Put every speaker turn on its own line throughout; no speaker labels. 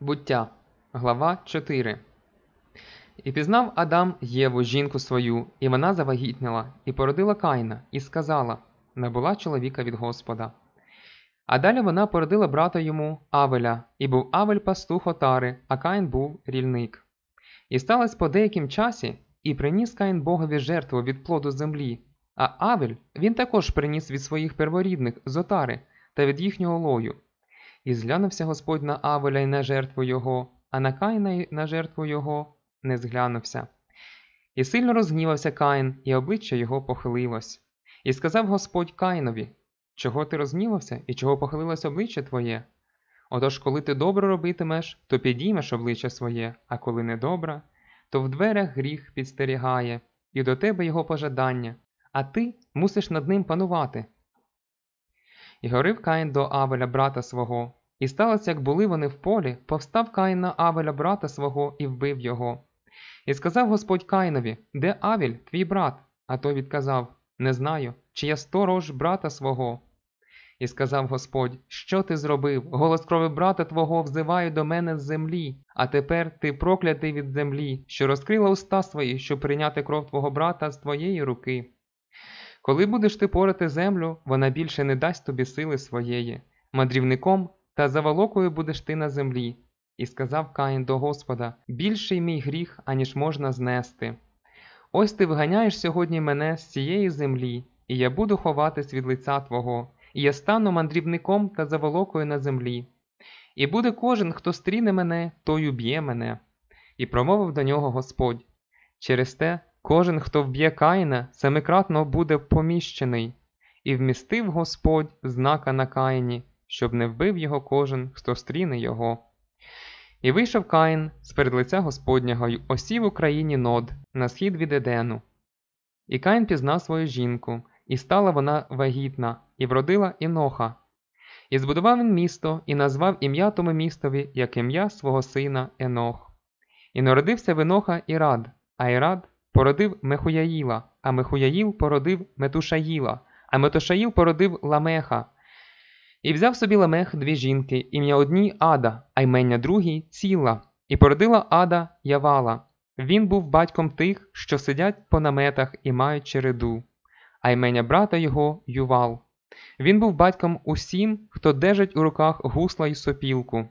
Буття, глава 4. І пізнав Адам Єву, жінку свою, і вона завагітніла, і породила Каїна, і сказала набула чоловіка від Господа. А далі вона породила брата йому Авеля, і був Авель пастух отари, а Каїн був рільник. І сталося по деяким часі, і приніс Каїн Богові жертву від плоду землі, а Авель він також приніс від своїх перворідних з отари та від їхнього лою. І зглянувся Господь на Авеля і на жертву його, а на Каїна і на жертву його не зглянувся. І сильно розгнівався Каїн, і обличчя його похилилось. І сказав Господь Каїнові Чого ти розгнівався і чого похилилось обличчя твоє? Отож, коли ти добре робитимеш, то підіймеш обличчя своє, а коли недобре, то в дверях гріх підстерігає, і до тебе його пожадання, а ти мусиш над ним панувати. І горив Каїн до Авеля брата свого. І сталося, як були вони в полі, повстав Каїн на Авеля брата свого і вбив його. І сказав Господь Каїнові, де Авель твій брат? А той відказав Не знаю, чи я сторож брата свого. І сказав Господь, що ти зробив? Голос крови брата твого взиває до мене з землі, а тепер ти проклятий від землі, що розкрила уста свої, щоб прийняти кров твого брата з твоєї руки. Коли будеш ти порати землю, вона більше не дасть тобі сили своєї, мандрівником та заволокою будеш ти на землі. І сказав Каїн до Господа більший мій гріх, аніж можна знести. Ось ти вганяєш сьогодні мене з цієї землі, і я буду ховатись від лиця Твого, і я стану мандрівником та заволокою на землі. І буде кожен, хто стріне мене, той уб'є мене. І промовив до нього Господь через те Кожен, хто вб'є Каїна, семикратно буде поміщений, і вмістив Господь знака на Каїні, щоб не вбив його кожен, хто стріне його. І вийшов Каїн з перед лиця Господнього й осів у країні нод, на схід від Едену. І Каїн пізнав свою жінку, і стала вона вагітна, і вродила іноха. І збудував він місто, і назвав ім'я тому містові, як ім'я свого сина Енох. І народився в Еноха Ірад, а Ірад породив Мехуяїла, а Мехуяїл породив Метушаїла, а Метушаїл породив Ламеха. І взяв собі Ламех дві жінки, ім'я одній Ада, а ймення другій ціла, і породила Ада Явала. Він був батьком тих, що сидять по наметах і мають череду, а ймення брата його Ювал. Він був батьком усім, хто держить у руках гусла й сопілку.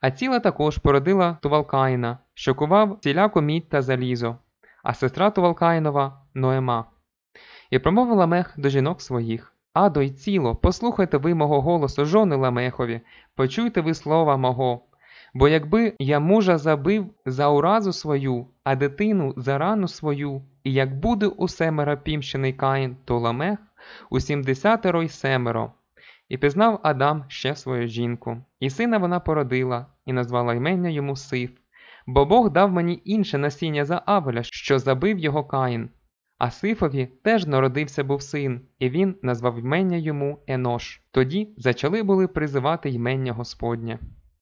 А ціла також породила Тувалкаїна, що кував ціляко мідь та залізо а сестра Тувалкаїнова Ноема. І промовила Мех до жінок своїх Адо й ціло, послухайте ви мого голосу, жони Ламехові, почуйте ви слова мого. Бо якби я мужа забив за уразу свою, а дитину за рану свою, і як буде у семеро пімщений Каїн, то ламех у сімдесятеро й семеро. І пізнав Адам ще свою жінку, і сина вона породила, і назвала ймення йому Сиф бо Бог дав мені інше насіння за Авеля, що забив його Каїн. А Сифові теж народився був син, і він назвав ймення йому Енош. Тоді зачали були призивати ймення Господнє.